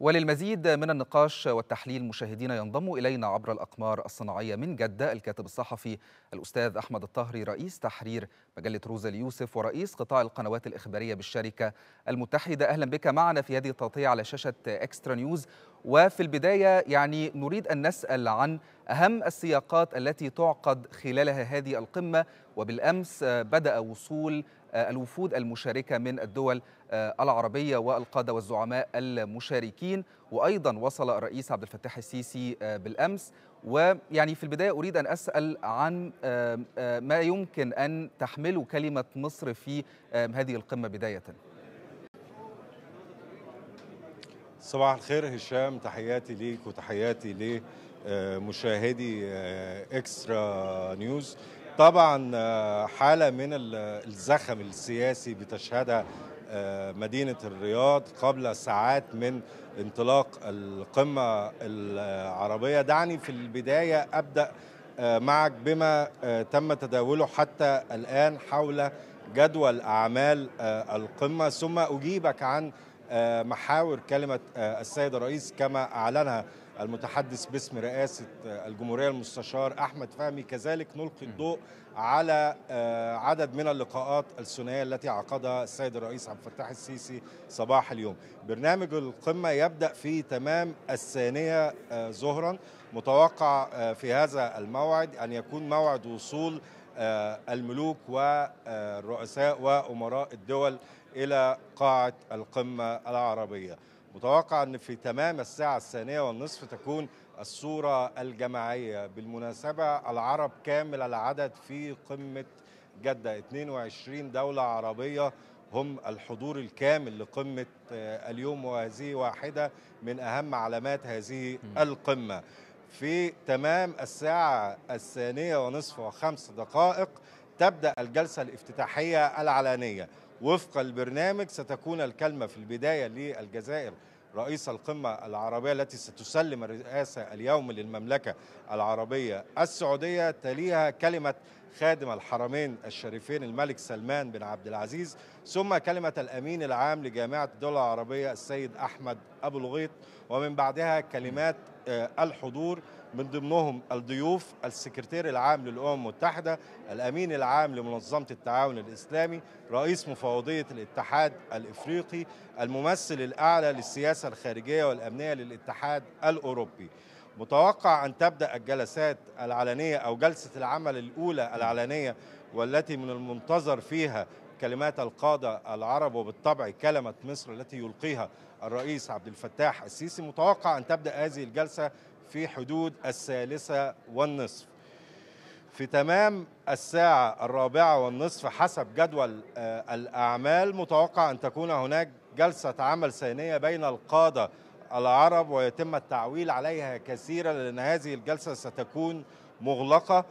وللمزيد من النقاش والتحليل مشاهدينا ينضم الينا عبر الاقمار الصناعيه من جده الكاتب الصحفي الاستاذ احمد الطهري رئيس تحرير مجله روزا اليوسف ورئيس قطاع القنوات الاخباريه بالشركه المتحده اهلا بك معنا في هذه التغطيه على شاشه اكسترا نيوز وفي البدايه يعني نريد ان نسال عن اهم السياقات التي تعقد خلالها هذه القمه وبالامس بدا وصول آه، الوفود المشاركة من الدول آه، العربية والقادة والزعماء المشاركين وأيضا وصل الرئيس عبد الفتاح السيسي آه، بالأمس ويعني في البداية أريد أن أسأل عن ما يمكن أن تحمله كلمة مصر في هذه القمة بداية صباح الخير هشام تحياتي ليك وتحياتي لمشاهدي اكسترا نيوز طبعا آه، حاله من الزخم السياسي بتشهدها آه، مدينه الرياض قبل ساعات من انطلاق القمه العربيه دعني في البدايه ابدا آه، معك بما تم تداوله حتى الان حول جدول اعمال القمه ثم اجيبك عن آه، محاور كلمة آه، السيد الرئيس كما أعلنها المتحدث باسم رئاسة آه، الجمهورية المستشار أحمد فهمي كذلك نلقي الضوء على عدد من اللقاءات الثنائية التي عقدها السيد الرئيس عبد الفتاح السيسي صباح اليوم برنامج القمة يبدأ في تمام الثانية ظهرا متوقع في هذا الموعد أن يكون موعد وصول آه، الملوك والرؤساء وأمراء الدول إلى قاعة القمة العربية متوقع أن في تمام الساعة الثانية والنصف تكون الصورة الجماعية بالمناسبة العرب كامل العدد في قمة جدة 22 دولة عربية هم الحضور الكامل لقمة آه، اليوم وهذه واحدة من أهم علامات هذه القمة في تمام الساعة الثانية ونصف وخمس دقائق تبدأ الجلسة الافتتاحية العلنية وفق البرنامج ستكون الكلمة في البداية للجزائر رئيس القمة العربية التي ستسلم الرئاسة اليوم للمملكة العربية السعودية تليها كلمة خادم الحرمين الشريفين الملك سلمان بن عبد العزيز ثم كلمة الأمين العام لجامعة الدول العربية السيد أحمد أبو الغيط ومن بعدها كلمات آه، الحضور من ضمنهم الضيوف السكرتير العام للأمم المتحدة الأمين العام لمنظمة التعاون الإسلامي رئيس مفوضية الاتحاد الإفريقي الممثل الأعلى للسياسة الخارجية والأمنية للاتحاد الأوروبي متوقع أن تبدأ الجلسات العلنية أو جلسة العمل الأولى العلنية والتي من المنتظر فيها كلمات القادة العرب وبالطبع كلمة مصر التي يلقيها الرئيس عبد الفتاح السيسي متوقع أن تبدأ هذه الجلسة في حدود الثالثة والنصف في تمام الساعة الرابعة والنصف حسب جدول آه، الأعمال متوقع أن تكون هناك جلسة عمل ثانية بين القادة العرب ويتم التعويل عليها كثيرا لأن هذه الجلسة ستكون مغلقة